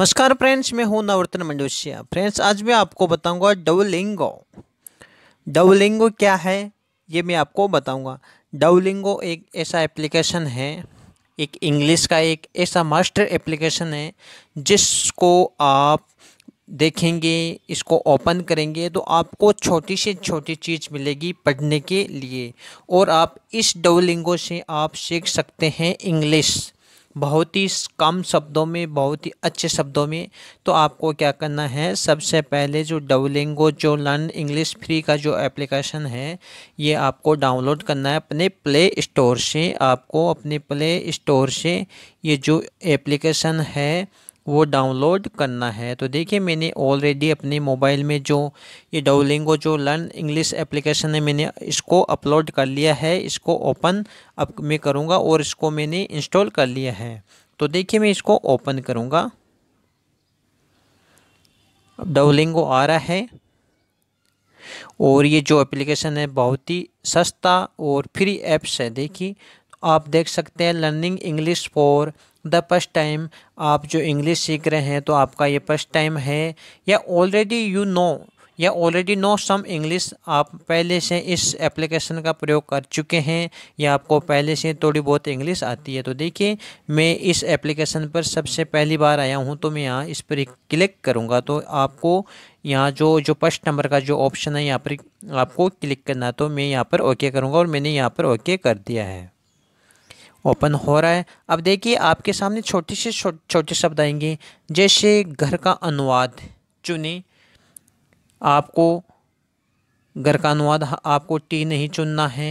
नमस्कार फ्रेंड्स मैं हूं नवरत्न मंडोसिया फ्रेंड्स आज मैं आपको बताऊंगा डबलिंगो डबलिंगो क्या है ये मैं आपको बताऊंगा डबलिंगो एक ऐसा एप्लीकेशन है एक इंग्लिश का एक ऐसा मास्टर एप्लीकेशन है जिसको आप देखेंगे इसको ओपन करेंगे तो आपको छोटी से छोटी चीज़ मिलेगी पढ़ने के लिए और आप इस डबलिंगो से आप सीख सकते हैं इंग्लिश बहुत ही कम शब्दों में बहुत ही अच्छे शब्दों में तो आपको क्या करना है सबसे पहले जो डबलिंगो जो लर्न इंग्लिश फ्री का जो एप्लीकेशन है ये आपको डाउनलोड करना है अपने प्ले स्टोर से आपको अपने प्ले स्टोर से ये जो एप्लीकेशन है वो डाउनलोड करना है तो देखिए मैंने ऑलरेडी अपने मोबाइल में जो ये डाउलिंग जो लर्न इंग्लिश एप्लीकेशन है मैंने इसको अपलोड कर लिया है इसको ओपन अब मैं करूँगा और इसको मैंने इंस्टॉल कर लिया है तो देखिए मैं इसको ओपन करूँगा अब डाउलिंग आ रहा है और ये जो एप्लीकेशन है बहुत ही सस्ता और फ्री एप्स है देखिए आप देख सकते हैं learning English for the first time आप जो इंग्लिश सीख रहे हैं तो आपका ये फर्स्ट टाइम है या ऑलरेडी यू नो या ऑलरेडी नो सम इंग्लिश आप पहले से इस एप्लीकेशन का प्रयोग कर चुके हैं या आपको पहले से थोड़ी बहुत इंग्लिश आती है तो देखिए मैं इस एप्लीकेशन पर सबसे पहली बार आया हूं तो मैं यहाँ इस पर क्लिक करूंगा तो आपको यहाँ जो जो फर्स्ट नंबर का जो ऑप्शन है यहाँ पर आपको क्लिक करना तो मैं यहाँ पर ओके करूँगा और मैंने यहाँ पर ओके कर दिया है ओपन हो रहा है अब देखिए आपके सामने छोटी से छोटे शब्द आएंगे जैसे घर का अनुवाद चुने आपको घर का अनुवाद आपको टी नहीं चुनना है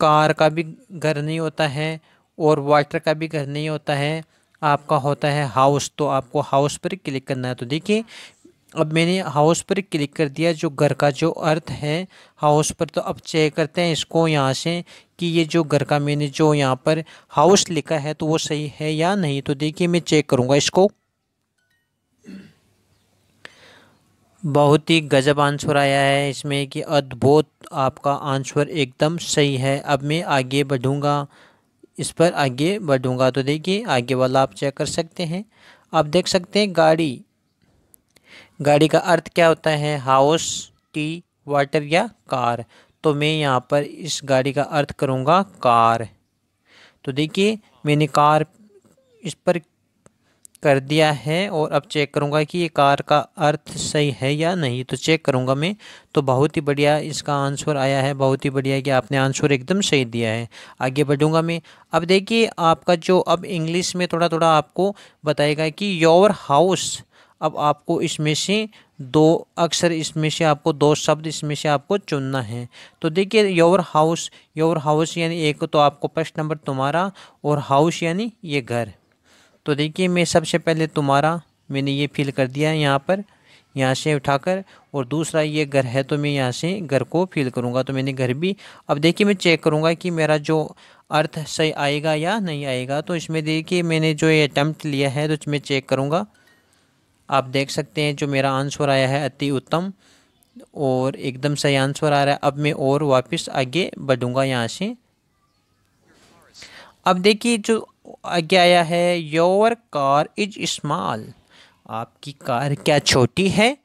कार का भी घर नहीं होता है और वाटर का भी घर नहीं होता है आपका होता है हाउस तो आपको हाउस पर क्लिक करना है तो देखिए अब मैंने हाउस पर क्लिक कर दिया जो घर का जो अर्थ है हाउस पर तो अब चेक करते हैं इसको यहाँ से कि ये जो घर का मैंने जो यहाँ पर हाउस लिखा है तो वो सही है या नहीं तो देखिए मैं चेक करूँगा इसको बहुत ही गजब आंसर आया है इसमें कि अद्भुत आपका आंसर एकदम सही है अब मैं आगे बढ़ूँगा इस पर आगे बढ़ूँगा तो देखिए आगे वाला आप चेक कर सकते हैं आप देख सकते हैं गाड़ी गाड़ी का अर्थ क्या होता है हाउस टी वाटर या कार तो मैं यहाँ पर इस गाड़ी का अर्थ करूँगा कार तो देखिए मैंने कार इस पर कर दिया है और अब चेक करूँगा कि ये कार का अर्थ सही है या नहीं तो चेक करूँगा मैं तो बहुत ही बढ़िया इसका आंसर आया है बहुत ही बढ़िया कि आपने आंसर एकदम सही दिया है आगे बढ़ूँगा मैं अब देखिए आपका जो अब इंग्लिश में थोड़ा थोड़ा आपको बताएगा कि योर हाउस अब आपको इसमें से दो अक्षर इसमें से आपको दो शब्द इसमें से आपको चुनना है तो देखिए योर हाउस योर हाउस यानी एक तो आपको फर्स्ट नंबर तुम्हारा और हाउस यानी ये घर तो देखिए मैं सबसे पहले तुम्हारा मैंने ये फिल कर दिया है यहाँ पर यहाँ से उठाकर और दूसरा ये घर है तो मैं यहाँ से घर को फिल करूँगा तो मैंने घर भी अब देखिए मैं चेक करूँगा कि मेरा जो अर्थ सही आएगा या नहीं आएगा तो इसमें देखिए मैंने जो ये अटैम्प्ट लिया है तो इसमें चेक करूँगा आप देख सकते हैं जो मेरा आंसर आया है अति उत्तम और एकदम सही आंसर आ रहा है अब मैं और वापस आगे बढ़ूँगा यहाँ से अब देखिए जो आगे आया है योर कार इज स्मॉल आपकी कार क्या छोटी है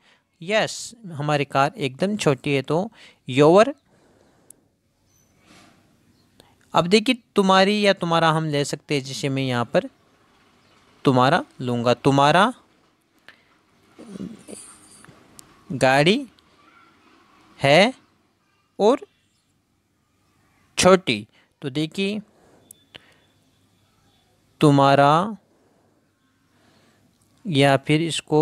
यस हमारी कार एकदम छोटी है तो योर अब देखिए तुम्हारी या तुम्हारा हम ले सकते हैं जिसे मैं यहाँ पर तुम्हारा लूँगा तुम्हारा गाड़ी है और छोटी तो देखिए तुम्हारा या फिर इसको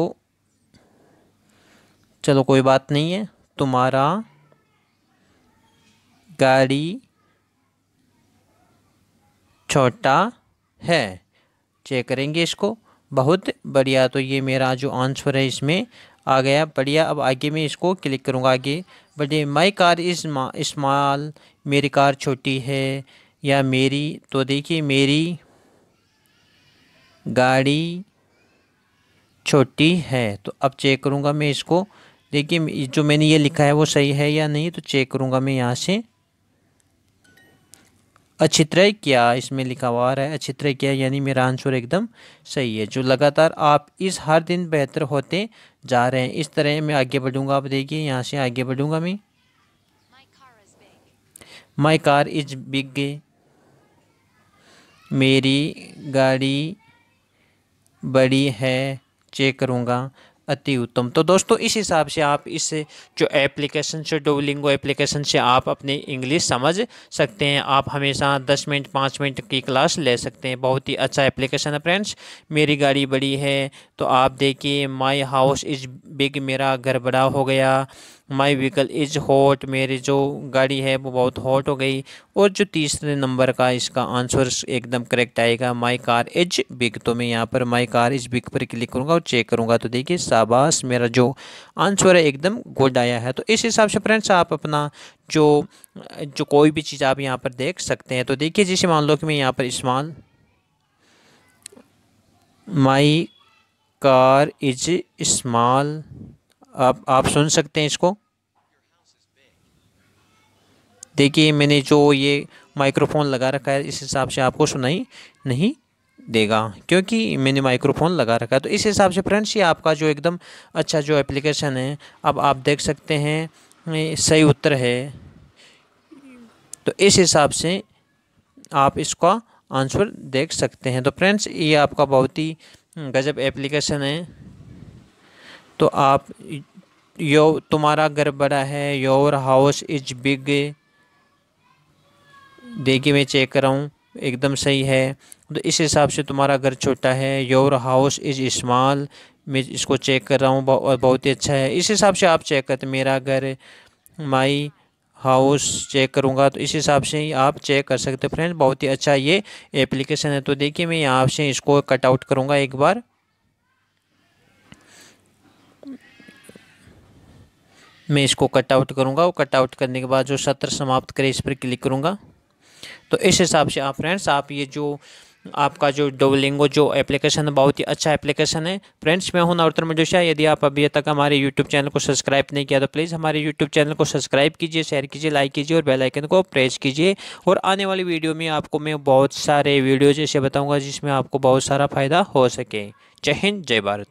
चलो कोई बात नहीं है तुम्हारा गाड़ी छोटा है चेक करेंगे इसको बहुत बढ़िया तो ये मेरा जो आंसर है इसमें आ गया बढ़िया अब आगे मैं इसको क्लिक करूँगा आगे बढ़िया माई कार इज़ इस्माल मेरी कार छोटी है या मेरी तो देखिए मेरी गाड़ी छोटी है तो अब चेक करूँगा मैं इसको देखिए जो मैंने ये लिखा है वो सही है या नहीं तो चेक करूँगा मैं यहाँ से तरह क्या इसमें लिखा हुआ है तरह क्या यानी मेरा आंसर एकदम सही है जो लगातार आप इस हर दिन बेहतर होते जा रहे हैं इस तरह मैं आगे बढ़ूँगा आप देखिए यहाँ से आगे बढ़ूँगा मैं माई कार इज बिग मेरी गाड़ी बड़ी है चेक करूँगा अति उत्तम तो दोस्तों इस हिसाब से आप इस जो एप्लीकेशन से डोलिंगो एप्लीकेशन से आप अपनी इंग्लिश समझ सकते हैं आप हमेशा दस मिनट पाँच मिनट की क्लास ले सकते हैं बहुत ही अच्छा एप्लीकेशन है फ्रेंड्स मेरी गाड़ी बड़ी है तो आप देखिए माई हाउस इज बिग मेरा घर बड़ा हो गया माई व्हीकल इज हॉट मेरी जो गाड़ी है वो बहुत हॉट हो गई और जो तीसरे नंबर का इसका आंसर एकदम करेक्ट आएगा माई कार इज बिग तो मैं यहाँ पर माई कार इज बिग पर क्लिक करूँगा और चेक करूँगा तो देखिए शाबाश मेरा जो आंसर है एकदम गुड आया है तो इस हिसाब से फ्रेंड्स आप अपना जो जो कोई भी चीज़ आप यहाँ पर देख सकते हैं तो देखिए जैसे मान लो कि मैं यहाँ पर इस्तेमाल माई कार इज स्मॉल आप आप सुन सकते हैं इसको देखिए मैंने जो ये माइक्रोफोन लगा रखा है इस हिसाब से आपको सुनाई नहीं देगा क्योंकि मैंने माइक्रोफोन लगा रखा है तो इस हिसाब से फ्रेंड्स ये आपका जो एकदम अच्छा जो एप्लीकेशन है अब आप देख सकते हैं सही उत्तर है तो इस हिसाब से आप इसका आंसर देख सकते हैं तो फ्रेंड्स ये आपका बहुत ही हम्म, गजब एप्लीकेशन है तो आप यो तुम्हारा घर बड़ा है योर हाउस इज बिग देखिए मैं चेक कर रहा हूँ एकदम सही है तो इस हिसाब से तुम्हारा घर छोटा है योर हाउस इज इस्माल मैं इसको चेक कर रहा हूँ और बहुत ही अच्छा है इस हिसाब से आप चेक करते मेरा घर माई हाउस चेक करूंगा तो इस हिसाब से ही आप चेक कर सकते हैं फ्रेंड्स बहुत ही अच्छा ये एप्लीकेशन है तो देखिए मैं यहाँ से इसको कट आउट करूँगा एक बार मैं इसको कट आउट करूँगा और कट आउट करने के बाद जो सत्र समाप्त करें इस पर क्लिक करूँगा तो इस हिसाब से आप फ्रेंड्स आप ये जो आपका जो डोबलिंगो जो एप्लीकेशन है बहुत ही अच्छा एप्लीकेशन है फ्रेंड्स मैं हूं नवरत्न मजोशिया यदि आप अभी तक हमारे यूट्यूब चैनल को सब्सक्राइब नहीं किया तो प्लीज़ हमारे यूट्यूब चैनल को सब्सक्राइब कीजिए शेयर कीजिए लाइक कीजिए और बेलाइकन को प्रेस कीजिए और आने वाली वीडियो में आपको मैं बहुत सारे वीडियोज ऐसे बताऊँगा जिसमें आपको बहुत सारा फ़ायदा हो सके जय हिंद जय भारत